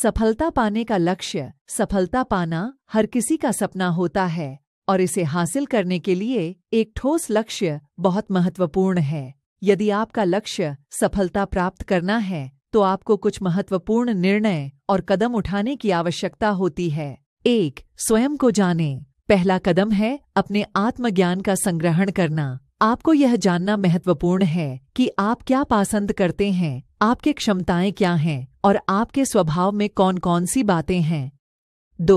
सफलता पाने का लक्ष्य सफलता पाना हर किसी का सपना होता है और इसे हासिल करने के लिए एक ठोस लक्ष्य बहुत महत्वपूर्ण है यदि आपका लक्ष्य सफलता प्राप्त करना है तो आपको कुछ महत्वपूर्ण निर्णय और कदम उठाने की आवश्यकता होती है एक स्वयं को जाने पहला कदम है अपने आत्मज्ञान का संग्रहण करना आपको यह जानना महत्वपूर्ण है कि आप क्या पसंद करते हैं आपके क्षमताएं क्या हैं और आपके स्वभाव में कौन कौन सी बातें हैं दो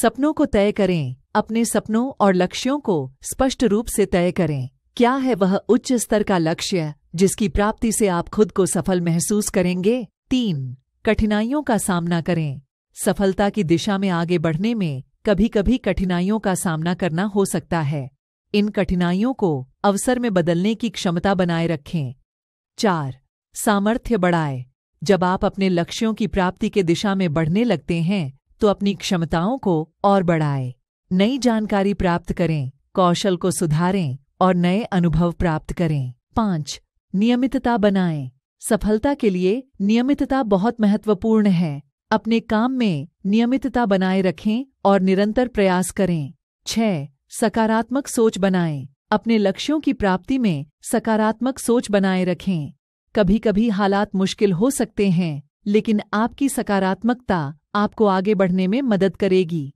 सपनों को तय करें अपने सपनों और लक्ष्यों को स्पष्ट रूप से तय करें क्या है वह उच्च स्तर का लक्ष्य जिसकी प्राप्ति से आप खुद को सफल महसूस करेंगे तीन कठिनाइयों का सामना करें सफलता की दिशा में आगे बढ़ने में कभी कभी कठिनाइयों का सामना करना हो सकता है इन कठिनाइयों को अवसर में बदलने की क्षमता बनाए रखें चार सामर्थ्य बढ़ाए जब आप अपने लक्ष्यों की प्राप्ति के दिशा में बढ़ने लगते हैं तो अपनी क्षमताओं को और बढ़ाए नई जानकारी प्राप्त करें कौशल को सुधारें और नए अनुभव प्राप्त करें पाँच नियमितता बनाएं सफलता के लिए नियमितता बहुत महत्वपूर्ण है अपने काम में नियमितता बनाए रखें और निरंतर प्रयास करें छः सकारात्मक सोच बनाएं अपने लक्ष्यों की प्राप्ति में सकारात्मक सोच बनाए रखें कभी कभी हालात मुश्किल हो सकते हैं लेकिन आपकी सकारात्मकता आपको आगे बढ़ने में मदद करेगी